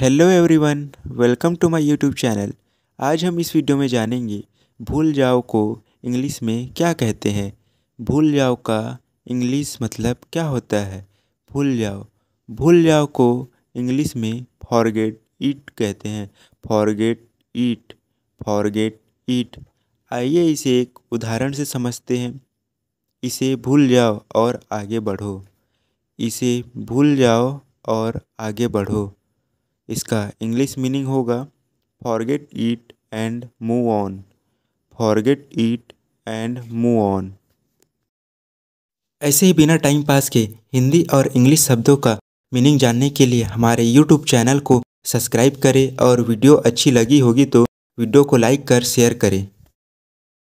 hello everyone welcome to my YouTube channel आज हम इस वीडियो में जानेंगे भूल जाओ को इंग्लिश में क्या कहते हैं भूल जाओ का इंग्लिश मतलब क्या होता है भूल जाओ भूल जाओ को इंग्लिश में फॉरगेट ईट कहते हैं फॉरगेट ईट फॉरगेट ईट आइए इसे एक उदाहरण से समझते हैं इसे भूल जाओ और आगे बढ़ो इसे भूल जाओ और आगे बढ़ो इसका इंग्लिश मीनिंग होगा forget it and move on forget it and move on ऐसे ही बिना टाइम पास के हिंदी और इंग्लिश शब्दों का मीनिंग जानने के लिए हमारे यूट्यूब चैनल को सब्सक्राइब करें और वीडियो अच्छी लगी होगी तो वीडियो को लाइक कर शेयर करें